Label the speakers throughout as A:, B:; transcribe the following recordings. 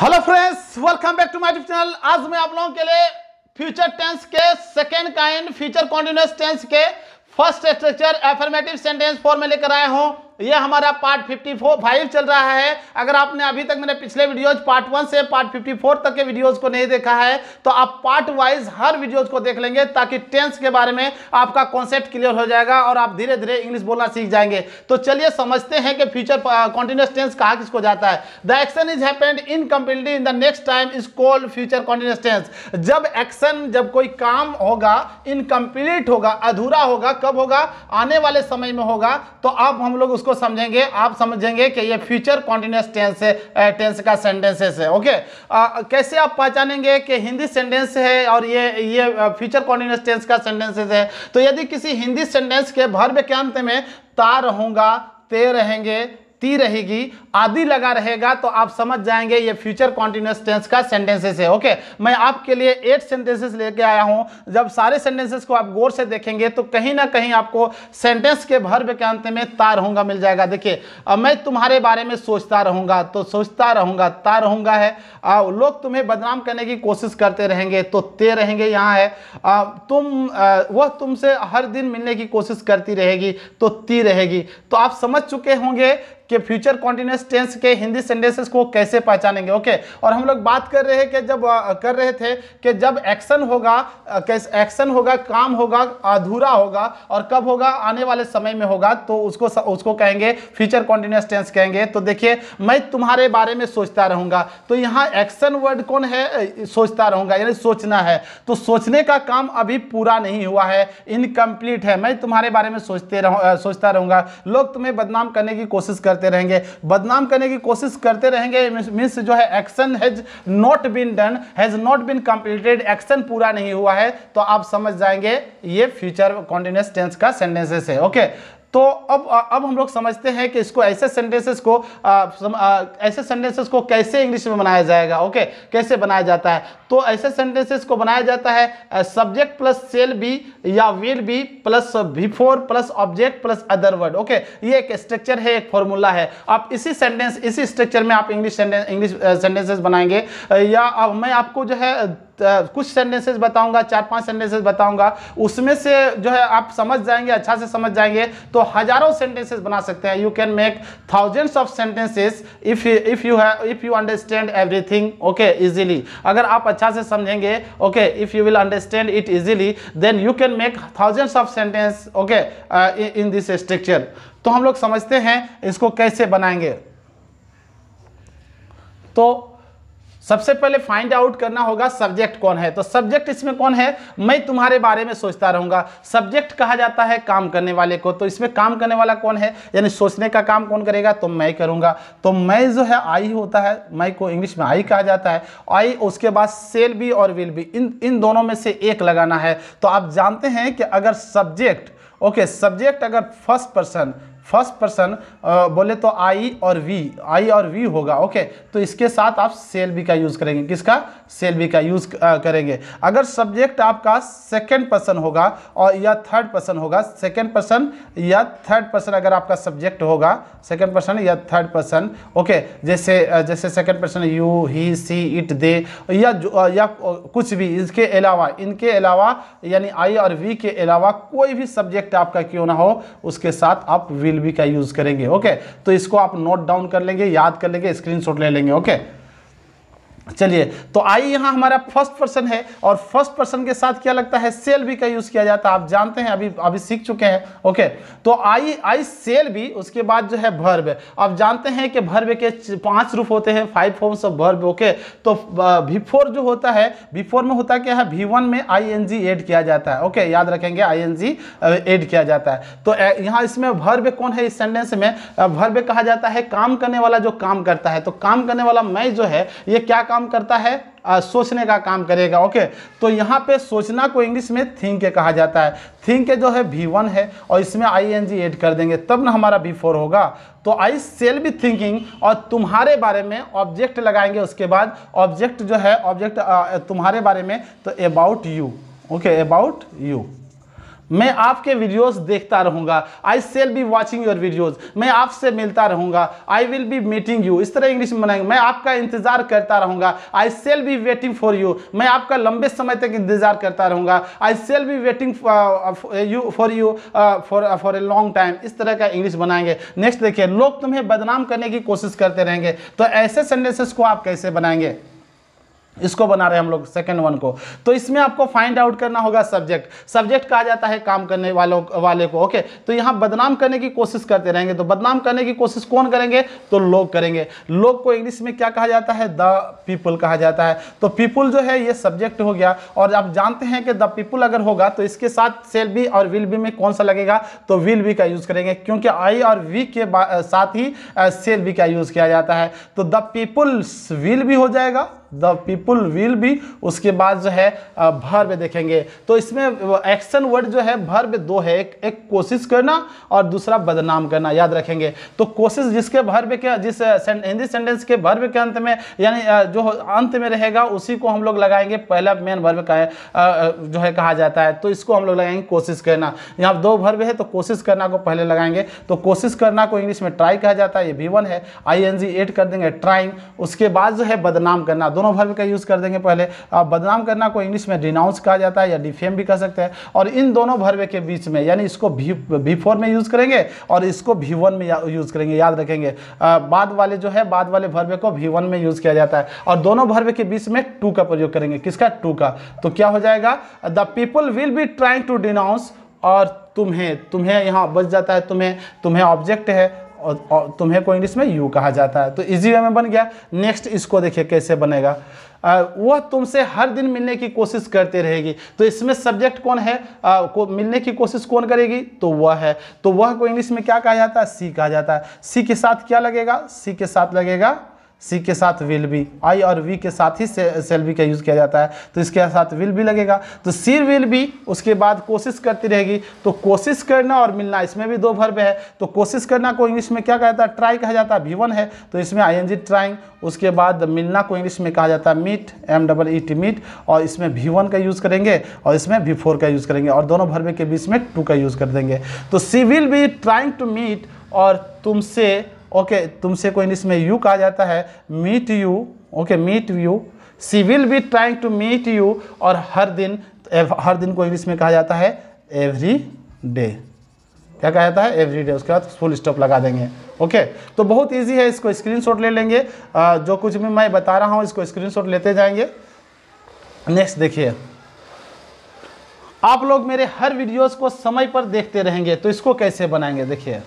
A: hello friends welcome back to my tube channel आज मैं आप लोगों के लिए फ्यूचर टेंस के second kind future continuous tense के first structure affirmative sentence form में लेकर आया हूं ये हमारा पार्ट फिफ्टी फोर फाइव चल रहा है अगर आपने अभी तक मेरे पिछले वीडियोज पार्ट वन से पार्ट फिफ्टी फोर तक के वीडियोज को नहीं देखा है तो आप पार्ट वाइज हर वीडियोज को देख लेंगे ताकि टेंस के बारे में आपका कॉन्सेप्ट क्लियर हो जाएगा और आप धीरे धीरे इंग्लिश बोलना सीख जाएंगे तो चलिए समझते हैं कि फ्यूचर कॉन्टिन्यूस टेंस कहा किसको जाता है the action is happened in completely in the next time is called future continuous tense जब एक्शन जब कोई काम होगा इनकम्प्लीट होगा अधूरा होगा कब होगा आने वाले समय में होगा तो आप हम लोग उसको इसको समझेंगे आप समझेंगे कि ये फ्यूचर कॉन्टिन्यूस टेंस है टेंस का सेंटेंसेस है ओके आ, कैसे आप पहचानेंगे कि हिंदी सेंटेंस है और ये ये फ्यूचर कॉन्टिन्यूस टेंस का सेंटेंसेस है तो यदि किसी हिंदी सेंटेंस के भर्व के अंत में ता रहूँगा ते रहेंगे ती रहेगी आदि लगा रहेगा तो आप समझ जाएंगे ये फ्यूचर कॉन्टिन्यूस टेंस का सेंटेंसेस है ओके मैं आपके लिए एट सेंटेंसेस लेके आया हूं जब सारे सेंटेंसेस को आप गौर से देखेंगे तो कहीं ना कहीं आपको सेंटेंस के भर्व के अंत में ता रहूंगा मिल जाएगा देखिए मैं तुम्हारे बारे में सोचता रहूंगा तो सोचता रहूंगा ता रहूंगा है आ, लोग तुम्हें बदनाम करने की कोशिश करते रहेंगे तो ते रहेंगे यहाँ है आ, तुम आ, वह तुमसे हर दिन मिलने की कोशिश करती रहेगी तो ती रहेगी तो आप समझ चुके होंगे कि फ्यूचर कॉन्टिन्यूस टेंस के हिंदी सेंटेंसेस को कैसे पहचानेंगे ओके और हम लोग बात कर रहे हैं कि जब कर रहे थे कि जब एक्शन होगा एक्शन होगा काम होगा अधूरा होगा और कब होगा आने वाले समय में होगा तो उसको उसको कहेंगे फ्यूचर कॉन्टिन्यूस टेंस कहेंगे तो देखिए मैं तुम्हारे बारे में सोचता रहूंगा तो यहाँ एक्शन वर्ड कौन है सोचता रहूंगा यानी सोचना है तो सोचने का काम अभी पूरा नहीं हुआ है इनकम्प्लीट है मैं तुम्हारे बारे में सोचते रहूं, सोचता रहूंगा लोग तुम्हें बदनाम करने की कोशिश कर करते रहेंगे बदनाम करने की कोशिश करते रहेंगे मीन्स जो है action has not been done has not been completed action पूरा नहीं हुआ है तो आप समझ जाएंगे ये फ्यूचर कॉन्टिन्यूस टेंस का सेंटेंसेस है ओके तो अब अब हम लोग समझते हैं कि इसको ऐसे सेंटेंसेस को आ, सम, आ, ऐसे सेंटेंसेस को कैसे इंग्लिश में बनाया जाएगा ओके कैसे बनाया जाता है तो ऐसे सेंटेंसेस को बनाया जाता है सब्जेक्ट प्लस सेल बी या will be plus before plus object plus other word okay ये एक स्ट्रक्चर है एक फॉर्मूला है आप इसी सेंटेंस इसी स्ट्रक्चर में आप इंग्लिश इंग्लिश सेंटेंसेस बनाएंगे या अब मैं आपको जो है कुछ सेंटेंसेस बताऊंगा चार पांच सेंटेंसेस बताऊंगा उसमें से जो है आप समझ जाएंगे अच्छा से समझ जाएंगे तो हजारों सेंटेंसेस बना सकते हैं you can make thousands of sentences if if you have if you understand everything okay easily अगर आप अच्छा से समझेंगे okay if you will understand it easily then you can make thousands of sentence okay in this structure तो हम लोग समझते हैं इसको कैसे बनाएंगे तो सबसे पहले फाइंड आउट करना होगा सब्जेक्ट कौन है तो सब्जेक्ट इसमें कौन है मैं तुम्हारे बारे में सोचता रहूंगा सब्जेक्ट कहा जाता है काम करने वाले को तो इसमें काम करने वाला कौन है यानी सोचने का काम कौन करेगा तो मैं करूंगा तो मैं जो है आई होता है मैं को इंग्लिश में आई कहा जाता है आई उसके बाद सेल भी और विल भी इन इन दोनों में से एक लगाना है तो आप जानते हैं कि अगर सब्जेक्ट ओके सब्जेक्ट अगर फर्स्ट पर्सन फर्स्ट पर्सन बोले तो आई और वी आई और वी होगा ओके तो इसके साथ आप सेल बी का यूज़ करेंगे किसका सेल बी का यूज़ करेंगे अगर सब्जेक्ट आपका सेकेंड पर्सन होगा और या थर्ड पर्सन होगा सेकेंड पर्सन या थर्ड पर्सन अगर आपका सब्जेक्ट होगा सेकेंड पर्सन या थर्ड पर्सन ओके जैसे जैसे second person you he she it they या या कुछ भी इसके अलावा इनके अलावा यानी आई और वी के अलावा कोई भी सब्जेक्ट आपका क्यों ना हो उसके साथ आप विल भी का यूज करेंगे ओके तो इसको आप नोट डाउन कर लेंगे याद कर लेंगे स्क्रीनशॉट ले लेंगे ओके चलिए तो आई यहाँ हमारा फर्स्ट पर्सन है और फर्स्ट पर्सन के साथ क्या लगता है सेल भी का यूज़ किया जाता है आप जानते हैं अभी अभी सीख चुके हैं ओके तो आई आई सेल भी उसके बाद जो है भर्व आप जानते हैं कि भर्व के पांच रूप होते हैं five forms of verb okay तो बिफोर जो होता है बिफोर में होता क्या है वी में आई एड किया जाता है ओके याद रखेंगे आई एड किया जाता है तो यहाँ इसमें भर्व कौन है इस सेंटेंस में भर्व कहा जाता है काम करने वाला जो काम करता है तो काम करने वाला मैं जो है ये क्या काम काम करता है आ, सोचने का काम करेगा ओके तो यहाँ पे सोचना को इंग्लिश में थिंक के कहा जाता है थिंक जो है भी वन है और इसमें आई एन जी एड कर देंगे तब ना हमारा वी फोर होगा तो आई सेल बी थिंकिंग और तुम्हारे बारे में ऑब्जेक्ट लगाएंगे उसके बाद ऑब्जेक्ट जो है ऑब्जेक्ट तुम्हारे बारे में तो about you okay about you मैं आपके वीडियोस देखता रहूंगा I shall be watching your videos मैं आपसे मिलता रहूंगा I will be meeting you इस तरह इंग्लिश में बनाएंगे मैं आपका इंतजार करता रहूंगा I shall be waiting for you मैं आपका लंबे समय तक इंतजार करता रहूंगा I shall be waiting you for you for for a long time इस तरह का इंग्लिश बनाएंगे नेक्स्ट देखिए लोग तुम्हें बदनाम करने की कोशिश करते रहेंगे तो ऐसे सेंटेंसेस को आप कैसे बनाएंगे इसको बना रहे हैं हम लोग सेकेंड वन को तो इसमें आपको फाइंड आउट करना होगा सब्जेक्ट सब्जेक्ट कहा जाता है काम करने वालों वाले को ओके तो यहाँ बदनाम करने की कोशिश करते रहेंगे तो बदनाम करने की कोशिश कौन करेंगे तो लोग करेंगे लोग को इंग्लिश में क्या कहा जाता है द पीपल कहा जाता है तो पीपुल जो है ये सब्जेक्ट हो गया और आप जानते हैं कि द पीपुल अगर होगा तो इसके साथ सेल बी और विल बी में कौन सा लगेगा तो विल बी का यूज़ करेंगे क्योंकि आई और वी के साथ ही सेल बी का यूज़ किया जाता है तो द पीपुल्स विल भी हो जाएगा द पीपुल विल भी उसके बाद जो है में देखेंगे तो इसमें एक्शन वर्ड जो है में दो है एक एक कोशिश करना और दूसरा बदनाम करना याद रखेंगे तो कोशिश जिसके में के जिस हिंदी सेंटेंस के में के अंत में यानी जो अंत में रहेगा उसी को हम लोग लगाएंगे पहला मेन भर्ब का है जो है कहा जाता है तो इसको हम लोग लगाएंगे कोशिश करना यहाँ दो में है तो कोशिश करना को पहले लगाएंगे तो कोशिश करना को इंग्लिश में ट्राई कहा जाता है ये भी वन है आई एन जी एड कर देंगे ट्राइंग उसके बाद जो है बदनाम करना दोनों भर्व का यूज़ कर देंगे पहले आप बदनाम करना को इंग्लिश में डिनाउंस कहा जाता है या डिफेम भी कह सकते हैं और इन दोनों वर्ब के बीच में यानी इसको भी फोर में यूज़ करेंगे और इसको भी वन में यूज़ करेंगे याद रखेंगे बाद वाले जो है बाद वाले वर्ब को भी वन में यूज़ किया जाता है और दोनों वर्ब के बीच में टू का प्रयोग करेंगे किसका टू का तो क्या हो जाएगा the people will be trying to denounce और तुम्हें तुम्हें यहाँ बच जाता है तुम्हें तुम्हें ऑब्जेक्ट है और, और तुम्हें को इंग्लिश में यू कहा जाता है तो इजी वे में बन गया नेक्स्ट इसको देखिए कैसे बनेगा वह तुमसे हर दिन मिलने की कोशिश करते रहेगी तो इसमें सब्जेक्ट कौन है आ, को मिलने की कोशिश कौन करेगी तो वह है तो वह को इंग्लिश में क्या कहा जाता है सी कहा जाता है सी के साथ क्या लगेगा सी के साथ लगेगा सी के साथ विल बी आई और वी के साथ ही सेल बी का यूज़ किया जाता है तो इसके साथ विल भी लगेगा तो सी विल बी उसके बाद कोशिश करती रहेगी तो कोशिश करना और मिलना इसमें भी दो भर्व है तो कोशिश करना को इंग्लिश में क्या कहा जाता है ट्राई कहा जाता है वी है तो इसमें आई एन जी ट्राइंग उसके बाद मिलना को इंग्लिश में कहा जाता है meet M double E T meet और इसमें वी का यूज़ करेंगे और इसमें वी का यूज़ करेंगे और दोनों भर्वे के बीच में टू का यूज़ कर देंगे तो she will be trying to meet और तुमसे ओके तुमसे को इंग्लिश में यू कहा जाता है meet you okay meet you she will be trying to meet you और हर दिन हर दिन को इंग्लिश में कहा जाता है एवरी डे क्या कहा जाता है एवरी डे उसके बाद फुल स्टॉप लगा देंगे ओके तो बहुत इजी है इसको स्क्रीनशॉट ले लेंगे आ, जो कुछ भी मैं बता रहा हूँ इसको स्क्रीनशॉट लेते जाएंगे नेक्स्ट देखिए आप लोग मेरे हर वीडियोस को समय पर देखते रहेंगे तो इसको कैसे बनाएंगे देखिए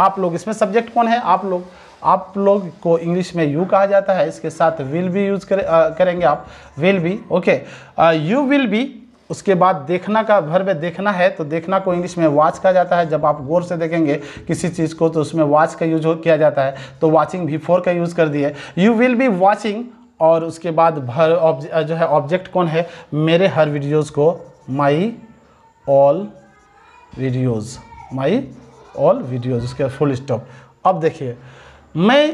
A: आप लोग इसमें सब्जेक्ट कौन है आप लोग आप लोग को इंग्लिश में यू कहा जाता है इसके साथ विल भी यूज कर, आ, करेंगे आप विल भी ओके यू विल भी उसके बाद देखना का भर में देखना है तो देखना को इंग्लिश में वॉच कहा जाता है जब आप गौर से देखेंगे किसी चीज़ को तो उसमें वॉच का यूज किया जाता है तो वॉचिंग भी फोर का यूज़ कर दिए यू विल बी वॉचिंग और उसके बाद भर जो है ऑब्जेक्ट कौन है मेरे हर वीडियोज़ को my all videos my all videos उसके फुल स्टॉप अब देखिए मैं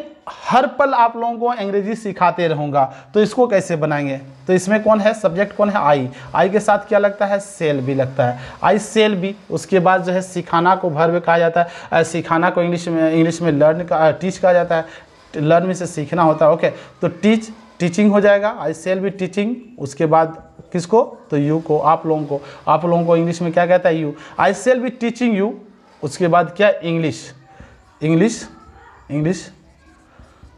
A: हर पल आप लोगों को अंग्रेजी सिखाते रहूँगा तो इसको कैसे बनाएंगे तो इसमें कौन है सब्जेक्ट कौन है आई आई के साथ क्या लगता है सेल भी लगता है आई सेल भी उसके बाद जो है सिखाना को भर में कहा जाता है सिखाना को इंग्लिश में इंग्लिश में लर्न का टीच कहा जाता है लर्न में से सीखना होता है ओके तो टीच टीचिंग हो जाएगा आई सेल भी टीचिंग उसके बाद किसको तो यू को आप लोगों को आप लोगों को इंग्लिश में क्या कहता है you I shall be teaching you उसके बाद क्या इंग्लिश इंग्लिश इंग्लिश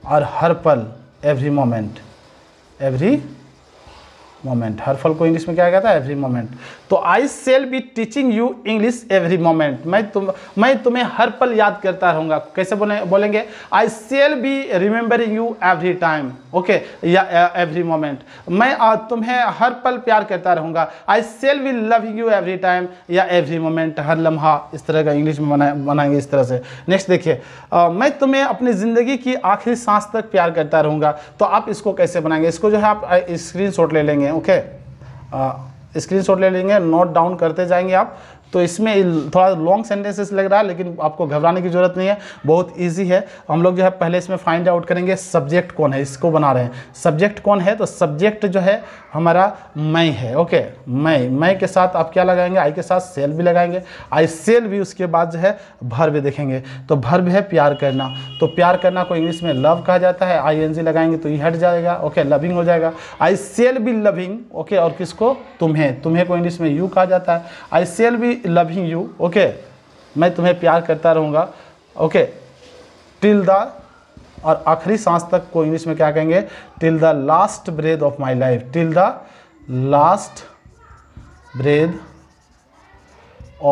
A: और हर पल एवरी मोमेंट एवरी मोमेंट हर फल को इंग्लिश में क्या कहता है एवरी मोमेंट तो I shall be teaching you English every moment मैं तुम मैं तुम्हें हर पल याद करता रहूँगा कैसे बोले बोलेंगे I shall be remembering you every time okay या एवरी मोमेंट मैं तुम्हें हर पल प्यार करता रहूँगा I shall be love you every time या एवरी मोमेंट हर लम्हा इस तरह का इंग्लिश में बनाएंगे इस तरह से नेक्स्ट देखिए मैं तुम्हें अपनी ज़िंदगी की आखिरी सांस तक प्यार करता रहूँगा तो आप इसको कैसे बनाएंगे इसको जो है आप स्क्रीन ले लेंगे हैं ओके स्क्रीनशॉट uh, ले लेंगे नोट डाउन करते जाएंगे आप तो इसमें थोड़ा लॉन्ग सेंटेंसेस लग रहा है लेकिन आपको घबराने की जरूरत नहीं है बहुत ईजी है हम लोग जो है पहले इसमें फाइंड आउट करेंगे सब्जेक्ट कौन है इसको बना रहे हैं सब्जेक्ट कौन है तो सब्जेक्ट जो है हमारा मैं है ओके मैं मैं के साथ आप क्या लगाएंगे आई के साथ सेल भी लगाएंगे आई सेल भी उसके बाद जो है भर्व देखेंगे तो भर्व है प्यार करना तो प्यार करना को इंग्लिश में लव कहा जाता है आई एन जी लगाएंगे तो ये e हट जाएगा ओके लविंग हो जाएगा I shall be loving okay और किसको तुम्हें तुम्हें को इंग्लिश में यू कहा जाता है I shall be loving you okay मैं तुम्हें प्यार करता रहूँगा ओके टिल द और आखिरी सांस तक को इंग्लिश में क्या कहेंगे till the last breath of my life till the last breath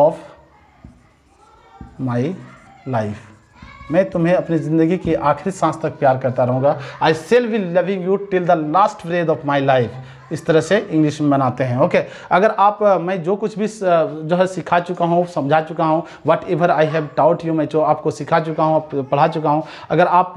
A: of my life मैं तुम्हें अपनी ज़िंदगी की आखिरी सांस तक प्यार करता रहूँगा I shall will loving you till the last breath of my life इस तरह से इंग्लिश में बनाते हैं ओके अगर आप मैं जो कुछ भी जो है सिखा चुका हूँ समझा चुका हूँ whatever I have doubt you मैं जो आपको सिखा चुका हूँ पढ़ा चुका हूँ अगर आप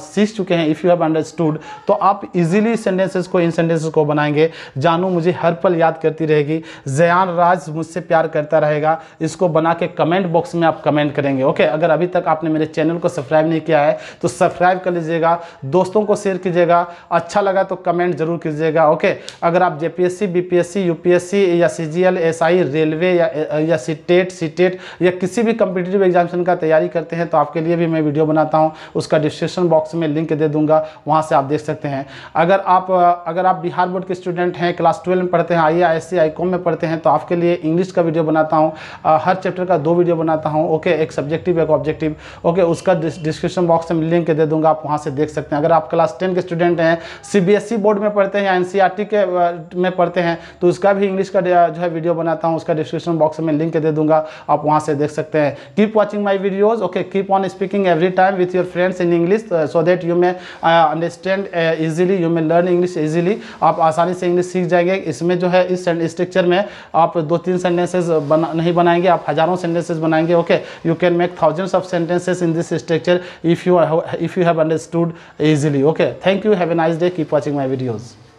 A: सीख चुके हैं इफ़ यू हैव अंडरस्टूड तो आप इजीली सेंटेंसेस को इन सेंटेंसेस को बनाएंगे जानू मुझे हर पल याद करती रहेगी जयान राज मुझसे प्यार करता रहेगा इसको बना के कमेंट बॉक्स में आप कमेंट करेंगे ओके अगर अभी तक आपने मेरे चैनल को सब्सक्राइब नहीं किया है तो सब्सक्राइब कर लीजिएगा दोस्तों को शेयर कीजिएगा अच्छा लगा तो कमेंट जरूर कीजिएगा ओके है अगर आप जेपीएससी बीपीएससी यूपीएससी या सीजीएल एसआई रेलवे या या सीटेट सीटेट या किसी भी कंपिटेटिव एग्जामिशन का तैयारी करते हैं तो आपके लिए भी मैं वीडियो बनाता हूँ उसका डिस्क्रिप्शन बॉक्स में लिंक दे दूंगा वहाँ से आप देख सकते हैं अगर आप अगर आप बिहार बोर्ड के स्टूडेंट हैं क्लास ट्वेल्व में पढ़ते हैं आई आई सी में पढ़ते हैं तो आपके लिए इंग्लिश का वीडियो बनाता हूँ हर चैप्टर का दो वीडियो बनाता हूँ ओके एक सब्जेक्टिव एक ऑब्जेक्टिव ओके उसका डिस्क्रिप्शन बॉक्स में लिंक दे दूंगा आप वहाँ से देख सकते हैं अगर आप क्लास टेन के स्टूडेंट हैं सी बोर्ड e में पढ़ते हैं या एन मैथमेटिक के में पढ़ते हैं तो उसका भी इंग्लिश का जो है वीडियो बनाता हूँ उसका डिस्क्रिप्शन बॉक्स में लिंक दे दूंगा आप वहाँ से देख सकते हैं keep watching my videos okay keep on speaking every time with your friends in English so that you may understand easily you may learn English easily आप आसानी से इंग्लिश सीख जाएंगे इसमें जो है इस स्ट्रक्चर में आप दो तीन सेंटेंसेज बना नहीं बनाएंगे आप हज़ारों सेंटेंसेज बनाएंगे okay you can make thousands of sentences in this structure if you if you have understood easily okay thank you have a nice day keep watching my videos